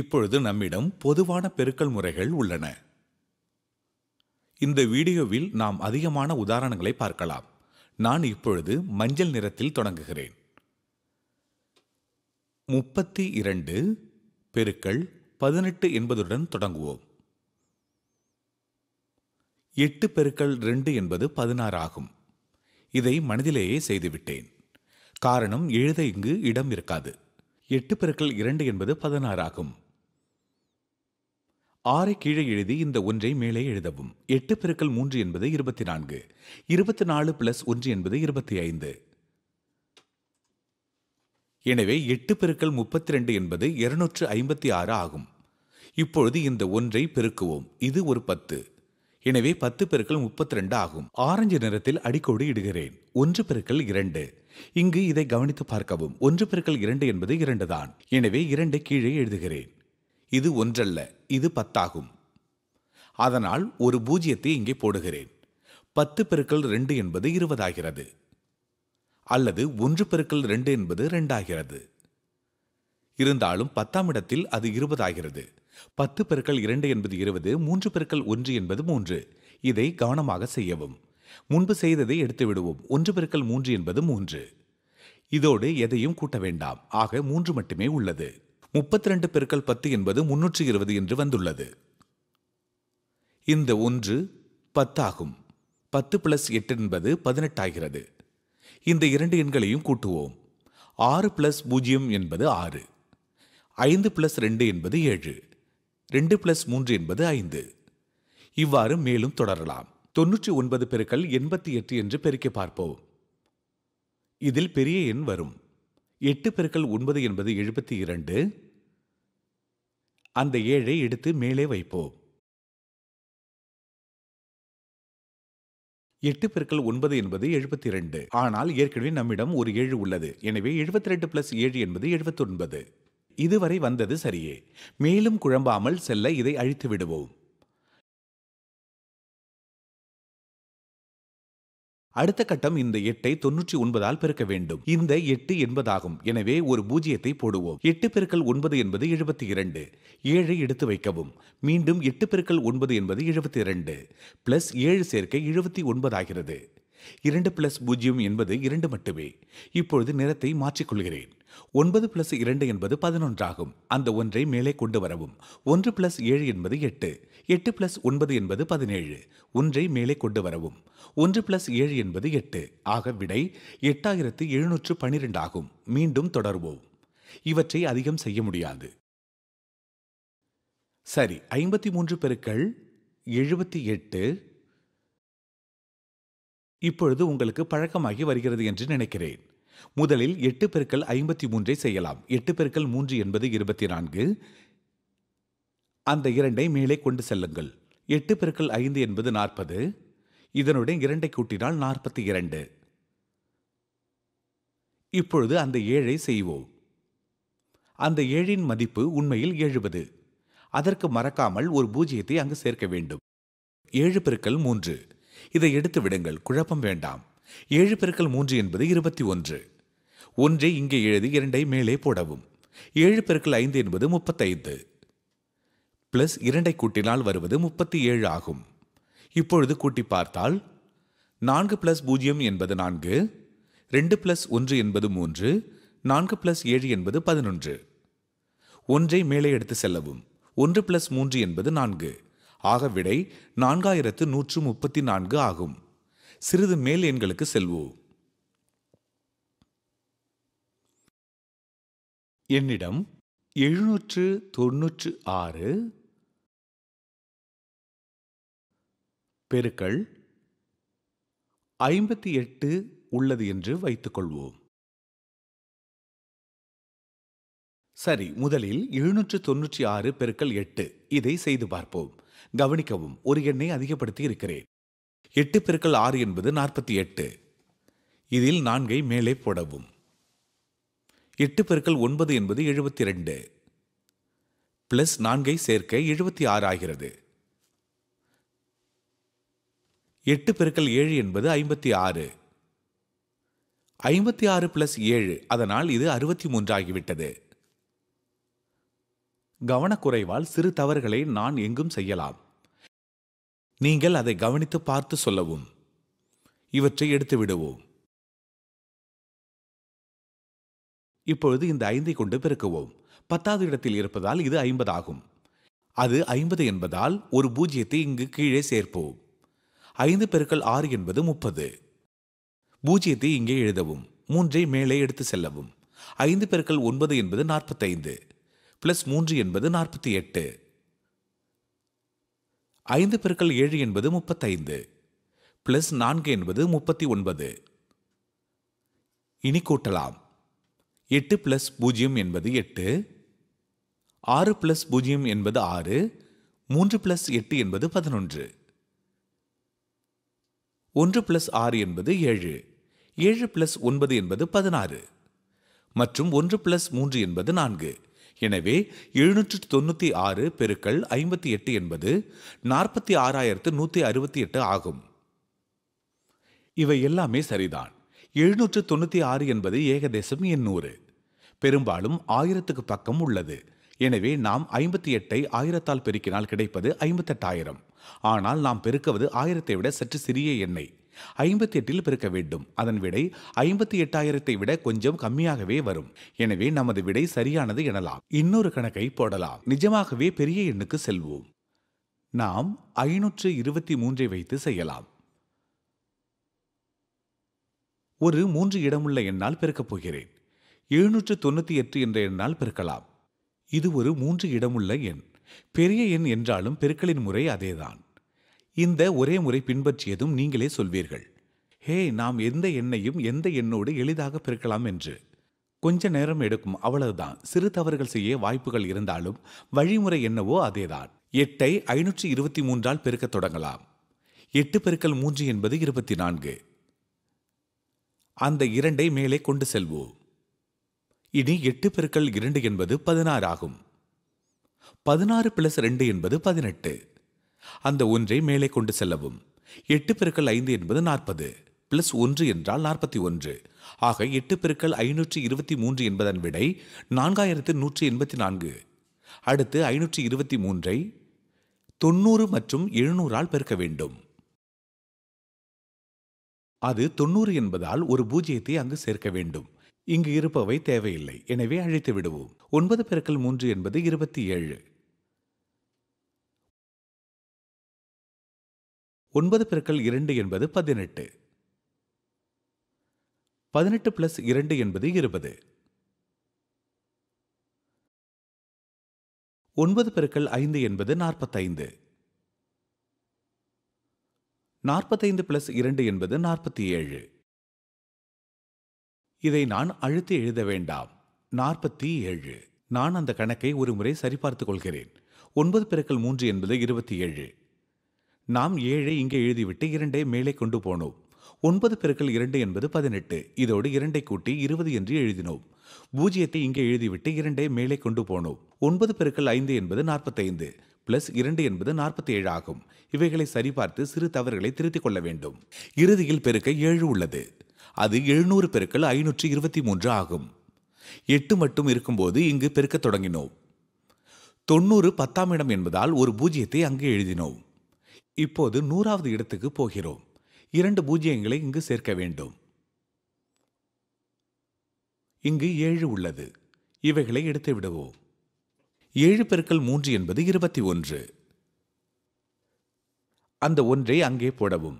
இப்பொழுது நம்மிடம் பொதுவான பெருக்கல் முறைகள் உள்ளன இந்த வீடியோவில் நாம் அதிகமான உதாரணங்களை பார்க்கலாம் நான் இப்பொழுது மஞ்சள் நிறத்தில் தொடங்குகிறேன் முப்பத்தி இரண்டு பெருக்கள் பதினெட்டு என்பதுடன் தொடங்குவோம் எட்டு பெருக்கள் ரெண்டு என்பது பதினாறு ஆகும் இதை மனதிலேயே செய்துவிட்டேன் காரணம் எழுத இங்கு இடம் இருக்காது எட்டு பெருக்கள் இரண்டு என்பது பதினாறு ஆகும் ஆறை கீழே எழுதி இந்த ஒன்றை மேலே எழுதவும் எட்டு பெருக்கல் மூன்று என்பது இருபத்தி நான்கு இருபத்தி நாலு பிளஸ் ஒன்று என்பது இருபத்தி ஐந்து எனவே எட்டு பெருக்கல் முப்பத்தி ரெண்டு என்பது இருநூற்று ஐம்பத்தி ஆறு ஆகும் இப்பொழுது இந்த ஒன்றை பெருக்குவோம் இது ஒரு பத்து எனவே பத்து பெருக்கள் முப்பத்தி ரெண்டு ஆகும் ஆரஞ்சு நிறத்தில் அடிக்கோடு இடுகிறேன் ஒன்று பெருக்கள் இரண்டு இங்கு இதை கவனித்து பார்க்கவும் ஒன்று பெருக்கள் இரண்டு என்பது இரண்டு தான் எனவே இரண்டு கீழே எழுதுகிறேன் இது ஒன்றல்ல இது பத்தாகும் அதனால் ஒரு பூஜ்ஜியத்தை இங்கே போடுகிறேன் பத்து பெருக்கள் ரெண்டு என்பது இருபதாகிறது அல்லது ஒன்று பெருக்கள் ரெண்டு என்பது ரெண்டாகிறது இருந்தாலும் பத்தாம் இடத்தில் அது இருபதாகிறது பத்து பெருக்கள் இரண்டு என்பது இருபது மூன்று பெருக்கள் ஒன்று என்பது மூன்று இதை கவனமாக செய்யவும் முன்பு செய்ததை எடுத்து விடுவோம் ஒன்று பெருக்கள் மூன்று என்பது மூன்று இதோடு எதையும் கூட்ட வேண்டாம் ஆக மூன்று மட்டுமே உள்ளது முப்பத்தி ரெண்டு பெருக்கல் பத்து என்பது முன்னூற்றி இருபது என்று வந்துள்ளது இந்த ஒன்று பத்தாகும் பத்து பிளஸ் எட்டு என்பது பதினெட்டாகிறது இந்த இரண்டு எண்களையும் கூட்டுவோம் ஆறு பிளஸ் பூஜ்ஜியம் என்பது ஆறு ஐந்து பிளஸ் ரெண்டு என்பது ஏழு ரெண்டு பிளஸ் மூன்று என்பது ஐந்து இவ்வாறு மேலும் தொடரலாம் தொன்னூற்றி ஒன்பது பெருக்கள் எண்பத்தி எட்டு என்று பெருக்கி பார்ப்போம் இதில் பெரிய எண் வரும் எட்டு பெருக்கள் ஒன்பது என்பது எழுபத்தி இரண்டு அந்த ஏழை எடுத்து மேலே வைப்போம் எட்டு பெருக்கள் ஒன்பது என்பது எழுபத்தி இரண்டு ஆனால் ஏற்கனவே நம்மிடம் ஒரு ஏழு உள்ளது எனவே எழுபத்தி ரெண்டு பிளஸ் ஏழு என்பது எழுபத்தொன்பது இதுவரை வந்தது சரியே மேலும் குழம்பாமல் செல்ல இதை அழித்து விடுவோம் அடுத்த கட்டம் இந்த எட்டை தொன்னூற்றி ஒன்பதால் பெருக்க வேண்டும் இந்த எட்டு என்பதாகும் எனவே ஒரு பூஜ்ஜியத்தை போடுவோம் எட்டு பெருக்கல் ஒன்பது என்பது எழுபத்தி இரண்டு ஏழை எடுத்து வைக்கவும் மீண்டும் எட்டு பெருக்கல் ஒன்பது என்பது எழுபத்தி இரண்டு பிளஸ் ஏழு சேர்க்கை எழுபத்தி ஒன்பதாகிறது இரண்டு பிளஸ் பூஜ்ஜியம் என்பது இரண்டு மட்டுமே இப்பொழுது நிறத்தை மாற்றிக்கொள்கிறேன் ஒன்பது பிளஸ் இரண்டு என்பது பதினொன்றாகும் அந்த ஒன்றை மேலே கொண்டு வரவும் ஒன்று பிளஸ் ஏழு என்பது எட்டு எட்டு பிளஸ் ஒன்பது என்பது பதினேழு ஒன்றை மேலே கொண்டு வரவும் ஒன்று பிளஸ் ஏழு என்பது எட்டு ஆக விடை எட்டாயிரத்து எழுநூற்று பனிரெண்டு ஆகும் மீண்டும் தொடர்வோம் இவற்றை அதிகம் செய்ய முடியாது சரி ஐம்பத்தி மூன்று பெருக்கள் எழுபத்தி எட்டு இப்பொழுது உங்களுக்கு பழக்கமாகி வருகிறது என்று நினைக்கிறேன் முதலில் எட்டு பெருக்கள் ஐம்பத்தி மூன்றை செய்யலாம் எட்டு பெருக்கள் மூன்று என்பது இருபத்தி நான்கு அந்த இரண்டை மேலே கொண்டு செல்லுங்கள் எட்டு பெருக்கள் ஐந்து என்பது நாற்பது இதனுடன் இரண்டை கூட்டினால் நாற்பத்தி இரண்டு இப்பொழுது அந்த ஏழை செய்வோம் அந்த ஏழின் மதிப்பு உண்மையில் எழுபது அதற்கு மறக்காமல் ஒரு பூஜ்ஜியத்தை அங்கு சேர்க்க வேண்டும் ஏழு பெருக்கள் மூன்று இதை எடுத்து விடுங்கள் குழப்பம் வேண்டாம் ஏழு பெருக்கல் மூன்று என்பது இருபத்தி ஒன்று ஒன்றை இங்கே எழுதி இரண்டை மேலே போடவும் ஏழு பெருக்கல் ஐந்து என்பது முப்பத்தைந்து பிளஸ் இரண்டை கூட்டினால் வருவது முப்பத்தி ஏழு ஆகும் இப்பொழுது கூட்டி பார்த்தால் நான்கு பிளஸ் பூஜ்ஜியம் என்பது நான்கு ரெண்டு பிளஸ் ஒன்று என்பது மூன்று நான்கு பிளஸ் ஏழு என்பது பதினொன்று ஒன்றை மேலே எடுத்து செல்லவும் ஒன்று பிளஸ் மூன்று என்பது நான்கு ஆக விடை நான்காயிரத்து நூற்று முப்பத்தி நான்கு ஆகும் சிறிது மேல் எண்களுக்கு செல்வோம் என்னிடம் எழுநூற்று தொன்னூற்று ஆறு பெருக்கள் ஐம்பத்தி எட்டு உள்ளது என்று வைத்துக்கொள்வோம் சரி முதலில் எழுநூற்று தொன்னூற்றி ஆறு பெருக்கள் எட்டு இதை செய்து பார்ப்போம் கவனிக்கவும் ஒரு எண்ணை அதிகப்படுத்தி இருக்கிறேன் எட்டு பெருக்கள் ஆறு என்பது நாற்பத்தி எட்டு இதில் நான்கை மேலே போடவும் எட்டு பெருக்கள் ஒன்பது என்பது எழுபத்தி ரெண்டு பிளஸ் நான்கை சேர்க்க எழுபத்தி ஆறு ஆகிறது எட்டு பெருக்கள் ஏழு என்பது ஐம்பத்தி ஆறு ஐம்பத்தி ஆறு பிளஸ் ஏழு அதனால் இது அறுபத்தி மூன்று ஆகிவிட்டது கவனக்குறைவால் சிறு தவறுகளை நான் எங்கும் செய்யலாம் நீங்கள் அதை கவனித்து பார்த்து சொல்லவும் இவற்றை எடுத்து விடுவோம் இப்பொழுது இந்த ஐந்தை கொண்டு பெருக்குவோம் பத்தாவது இடத்தில் இருப்பதால் இது ஐம்பதாகும் அது ஐம்பது என்பதால் ஒரு பூஜ்ஜியத்தை இங்கு கீழே சேர்ப்போம் ஐந்து பெருக்கள் ஆறு என்பது முப்பது பூஜ்ஜியத்தை இங்கே எழுதவும் மூன்றை மேலே எடுத்து செல்லவும் ஐந்து பெருக்கள் ஒன்பது என்பது நாற்பத்தைந்து பிளஸ் மூன்று என்பது நாற்பத்தி எட்டு ஐந்து பெருக்கள் ஏழு என்பது முப்பத்தைந்து பிளஸ் நான்கு என்பது முப்பத்தி ஒன்பது இனி கூட்டலாம் எட்டு பிளஸ் பூஜ்ஜியம் என்பது எட்டு ஆறு பிளஸ் பூஜ்ஜியம் என்பது ஆறு மூன்று பிளஸ் எட்டு என்பது பதினொன்று ஒன்று பிளஸ் ஆறு என்பது ஏழு ஏழு பிளஸ் ஒன்பது என்பது பதினாறு மற்றும் ஒன்று பிளஸ் மூன்று என்பது நான்கு எனவே எழுநூற்று தொண்ணூற்றி ஆறு பெருக்கள் ஐம்பத்தி எட்டு என்பது நாற்பத்தி ஆறாயிரத்து நூற்றி அறுபத்தி எட்டு ஆகும் இவை எல்லாமே சரிதான் எழுநூற்று தொண்ணூற்றி ஆறு என்பது ஏகதேசம் எண்ணூறு பெரும்பாலும் ஆயிரத்துக்கு பக்கம் உள்ளது எனவே நாம் ஐம்பத்தி எட்டை ஆயிரத்தால் பெருக்கினால் கிடைப்பது ஐம்பத்தெட்டாயிரம் ஆனால் நாம் பெருக்குவது ஆயிரத்தை விட சற்று சிறிய எண்ணெய் ஐம்பத்தி எட்டில் பிறக்க வேண்டும் அதன் விடை ஐம்பத்தி எட்டாயிரத்தை விட கொஞ்சம் கம்மியாகவே வரும் எனவே நமது விடை சரியானது எனலாம் இன்னொரு கணக்கை போடலாம் நிஜமாகவே பெரிய எண்ணுக்கு செல்வோம் நாம் ஐநூற்று இருபத்தி மூன்றை வைத்து செய்யலாம் ஒரு மூன்று இடமுள்ள எண்ணால் பெருக்கப் போகிறேன் எழுநூற்று தொண்ணூற்றி எட்டு என்ற எண்ணால் பெருக்கலாம் இது ஒரு மூன்று இடமுள்ள எண் பெரிய எண் என்றாலும் பெருக்கலின் முறை அதேதான் இந்த ஒரே முறை பின்பற்றியதும் நீங்களே சொல்வீர்கள் ஹே நாம் எந்த எண்ணையும் எந்த எண்ணோடு எளிதாக பெருக்கலாம் என்று கொஞ்ச நேரம் எடுக்கும் அவ்வளவுதான் சிறு தவறுகள் செய்ய வாய்ப்புகள் இருந்தாலும் வழிமுறை என்னவோ அதேதான் எட்டை ஐநூற்றி இருபத்தி மூன்றால் பெருக்க தொடங்கலாம் எட்டு பெருக்கல் மூன்று என்பது இருபத்தி நான்கு அந்த இரண்டை மேலே கொண்டு செல்வோம் இனி எட்டு பெருக்கல் இரண்டு என்பது பதினாறு ஆகும் பதினாறு பிளஸ் ரெண்டு என்பது பதினெட்டு அந்த ஒன்றை மேலே கொண்டு செல்லவும் எட்டு பெருக்கள் ஐந்து என்பது நாற்பது பிளஸ் ஒன்று என்றால் நாற்பத்தி ஒன்று ஆக எட்டு பெருக்கள் ஐநூற்றி இருபத்தி மூன்று என்பதன் விடை நான்காயிரத்து நூற்றி எண்பத்தி நான்கு அடுத்து ஐநூற்றி இருபத்தி மூன்றை தொண்ணூறு மற்றும் எழுநூறால் பெருக்க வேண்டும் அது தொண்ணூறு என்பதால் ஒரு பூஜ்ஜியத்தை அங்கு சேர்க்க வேண்டும் இங்கு இருப்பவை தேவையில்லை எனவே அழைத்து விடுவோம் ஒன்பது பெருக்கள் மூன்று என்பது இருபத்தி ஏழு ஒன்பது பெருக்கள் இரண்டு என்பது பதினெட்டு பதினெட்டு பிளஸ் இரண்டு என்பது இருபது ஒன்பது பெருக்கள் ஐந்து என்பது நாற்பத்தைந்து நாற்பத்தைந்து பிளஸ் இரண்டு என்பது நாற்பத்தி ஏழு இதை நான் அழுத்தி எழுத வேண்டாம் நாற்பத்தி ஏழு நான் அந்த கணக்கை ஒரு முறை சரிபார்த்துக் கொள்கிறேன் ஒன்பது பெருக்கள் மூன்று என்பது இருபத்தி ஏழு நாம் ஏழை இங்கே எழுதிவிட்டு இரண்டை மேலே கொண்டு போனோம் ஒன்பது பெருக்கள் இரண்டு என்பது பதினெட்டு இதோடு இரண்டை கூட்டி இருபது என்று எழுதினோம் பூஜ்ஜியத்தை இங்கே எழுதிவிட்டு இரண்டை மேலே கொண்டு போனோம் ஒன்பது பெருக்கள் ஐந்து என்பது நாற்பத்தைந்து பிளஸ் இரண்டு என்பது நாற்பத்தி ஏழு ஆகும் இவைகளை சரிபார்த்து சிறு தவறுகளை திருத்திக் கொள்ள வேண்டும் இறுதியில் பெருக்க ஏழு உள்ளது அது எழுநூறு பெருக்கள் ஐநூற்றி இருபத்தி மூன்று ஆகும் எட்டு மட்டும் இருக்கும்போது இங்கு பெருக்கத் தொடங்கினோம் தொண்ணூறு பத்தாம் இடம் என்பதால் ஒரு பூஜ்ஜியத்தை அங்கு எழுதினோம் இப்போது நூறாவது இடத்துக்கு போகிறோம் இரண்டு பூஜ்ஜியங்களை இங்கு சேர்க்க வேண்டும் இங்கு ஏழு உள்ளது இவைகளை எடுத்து விடுவோம் ஏழு பெருக்கள் மூன்று என்பது இருபத்தி ஒன்று அந்த ஒன்றை அங்கே போடவும்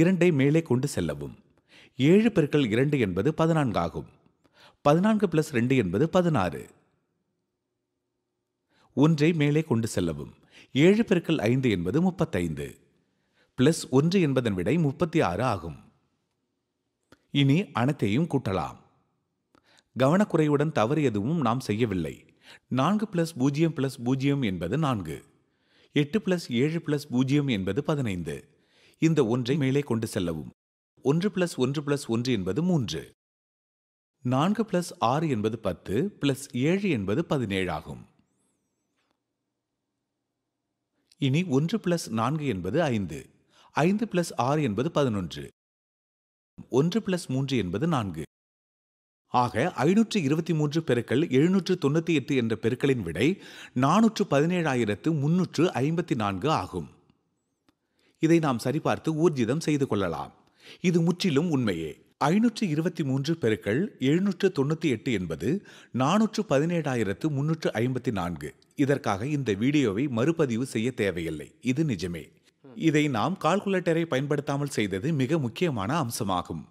இரண்டை மேலே கொண்டு செல்லவும் ஏழு பெருக்கள் இரண்டு என்பது பதினான்கு ஆகும் பதினான்கு பிளஸ் ரெண்டு என்பது பதினாறு ஒன்றை மேலே கொண்டு செல்லவும் ஏழு பெருக்கல் ஐந்து என்பது முப்பத்தைந்து பிளஸ் ஒன்று என்பதன் விடை முப்பத்தி ஆறு ஆகும் இனி அனைத்தையும் கூட்டலாம் கவனக்குறையுடன் தவறு எதுவும் நாம் செய்யவில்லை நான்கு பிளஸ் பூஜ்ஜியம் பிளஸ் பூஜ்ஜியம் என்பது நான்கு எட்டு பிளஸ் ஏழு பிளஸ் பூஜ்ஜியம் என்பது பதினைந்து இந்த ஒன்றை மேலே கொண்டு செல்லவும் ஒன்று பிளஸ் ஒன்று பிளஸ் ஒன்று என்பது மூன்று நான்கு பிளஸ் ஆறு என்பது பத்து பிளஸ் ஏழு என்பது பதினேழு ஆகும் இனி ஒன்று பிளஸ் நான்கு என்பது ஐந்து ஐந்து பிளஸ் ஆறு என்பது பதினொன்று ஒன்று பிளஸ் மூன்று என்பது நான்கு ஆக ஐநூற்று இருபத்தி மூன்று பெருக்கள் எழுநூற்று தொண்ணூற்றி எட்டு என்ற பெருக்களின் விடை நானூற்று பதினேழாயிரத்து முன்னூற்று ஐம்பத்தி நான்கு ஆகும் இதை நாம் சரிபார்த்து ஊர்ஜிதம் செய்து கொள்ளலாம் இது முற்றிலும் உண்மையே ஐநூற்று இருபத்தி மூன்று பெருக்கள் எழுநூற்று தொண்ணூற்றி எட்டு என்பது நானூற்று பதினேழாயிரத்து முன்னூற்று ஐம்பத்தி நான்கு இதற்காக இந்த வீடியோவை மறுபதிவு செய்ய தேவையில்லை இது நிஜமே இதை நாம் கால்குலேட்டரை பயன்படுத்தாமல் செய்தது மிக முக்கியமான அம்சமாகும்